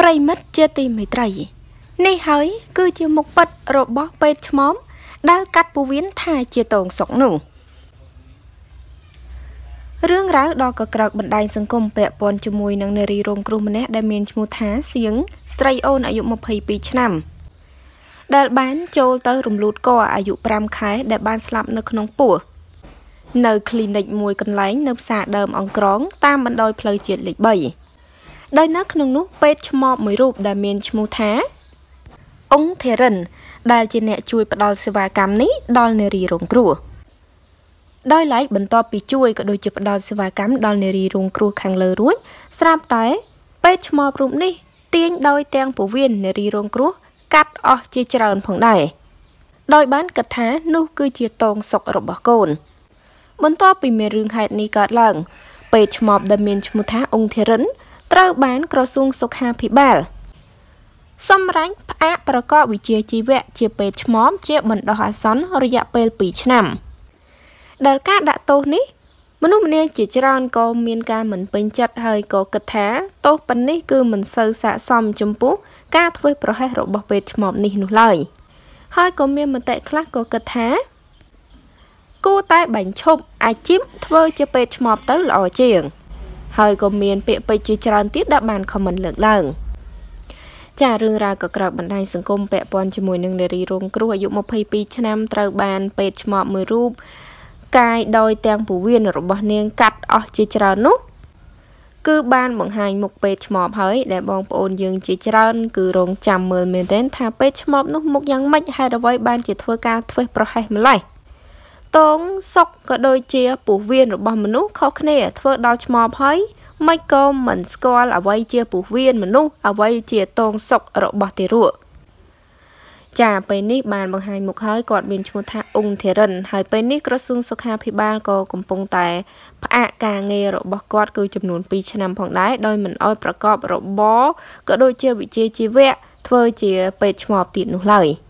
ប្រិមិត្តជាទីមេត្រី នេះហើយ គឺជាមុខពិតរបស់ពេទ្យឆ្មោមដែលកាត់ពវៀនថាជាតងសុកនោះរឿងរ៉ាវដ៏កក្រោកបណ្ដាញសង្គមពាក់ព័ន្ធជាមួយនឹងនារីរងគ្រោះម្នាក់ដែលមានឈ្មោះថាសៀងស្រីអូនអាយុ22ឆ្នាំ ដែល បានចូលទៅ រំលូតកអាយុ5ខែដែលបានស្លាប់នៅក្នុងពោះនៅคลินิกមួយកន្លែងនៅផ្សារដើមអង្គរង តាមបណ្ដោយផ្លូវជាតិលេខ3ដោយនៅក្នុងនោះពេទ្យឆ្មបមួយរូបដែលមានឈ្មោះថា អង្គធេរិនដែលជាអ្នកជួយ ផ្ដល់សេវាកម្មនេះដល់នារីរងគ្រោះដោយឡែកបន្ទាប់ពីជួយក៏ដូចជាផ្ដល់សេវាកម្មដល់នារីរងគ្រោះខាងលើរួចស្រាប់តែពេទ្យឆ្មបរូបនេះទាញដោយទាំងពវៀននារីរងគ្រោះកាត់អស់ជាច្រើនផងដែរដោយបានគិតថានោះគឺជាតងសុករបស់កូន បន្ទាប់ពីមានរឿងហេតុនេះកើតឡើង ពេទ្យឆ្មបដែលមានឈ្មោះថាអង្គធេរិនត្រូវបានក្រសួងសុខាភិបាល សម្រាប់ផ្អាកប្រកបវិជ្ជាជីវៈជាពេទ្យឆ្មមជាបណ្ដោះអាសន្នរយៈពេល2ឆ្នាំដែលការដាក់ទោសនេះ មនុស្សម្នាជាច្រើនក៏មានការមិនពេញចិត្តហើយក៏គិតថាទោសប៉ុណ្នេះ គឺមិនសូវស័ក្តិសមចំពោះ ការធ្វើប្រហែសរបស់ពេទ្យឆ្មមនេះនោះឡើយហើយក៏មានមតិខ្លះក៏គិតថា គួរតែបញ្ឈប់អាជីពធ្វើ ជាពេទ្យឆ្មបទៅល្អជាង។ហើយក៏មានពាក្យពេចន៍ជាច្រើនទៀតដែលបានខមមិនលើកឡើងចារឿងរ៉ាវក៏ក្រៅបណ្ដាញសង្គមពាក់ព័ន្ធជាមួយនឹងនារីរងគ្រោះអាយុ22ឆ្នាំត្រូវ បានពេទ្យឆ្មប់មួយរូបកាយដោយទាំងពវៀនរបស់នាង កាត់អស់ជាច្រើននោះ គឺបានបង្ហាញមុខពេទ្យឆ្មប់ហើយដែលបងប្អូនយើងជាច្រើនគឺរងចាំមើលមែនទែនថាពេទ្យឆ្មប់នោះមុខយ៉ាងម៉េចហេតុអ្វីបានជាធ្វើការធ្វេសប្រហែសម្លេះតងសុកក៏ដូចជាពោះវៀនរបស់មនុស្សខុសគ្នាធ្វើដល់ឆ្មបហើយមិនក៏មិនស្គាល់អ្វីជាពោះវៀនមនុស្សអ្វីជាតងសុករបស់ទារកចាពេលនេះបានបង្ហាញមុខហើយគាត់មានឈ្មោះថាអ៊ុងធីរិន ហើយពេលនេះក្រសួងសុខាភិបាលក៏កំពុងតែផ្អាកការងាររបស់គាត់គឺចំនួន2ឆ្នាំផងដែរដោយមិនអោយប្រកបរបរក៏ដូចជាវិជ្ជាជីវៈធ្វើជាពេទ្យឆ្មបទៀតនោះឡើយ។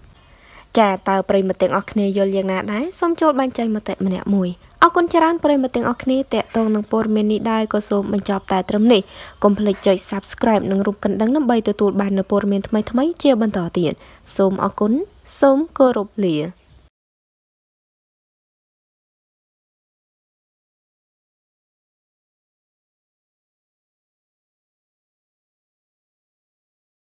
ចាតើប្រិមត្តទាំងអស់គ្នាយល់យ៉ាងណាដែរសូមចូលបញ្ចេញមតិម្នាក់មួយអរគុណច្រើនប្រិមត្តទាំងអស់គ្នាតេតងនឹងព័ត៌មាននេះដែរក៏សូមបញ្ចប់តែត្រឹមនេះកុំភ្លេចចុច Subscribe និងរូបកណ្ដឹងដើម្បីទទួលបាននូវព័ត៌មានថ្មីៗជាបន្តទៀតសូមអរគុណសូមគោរពលា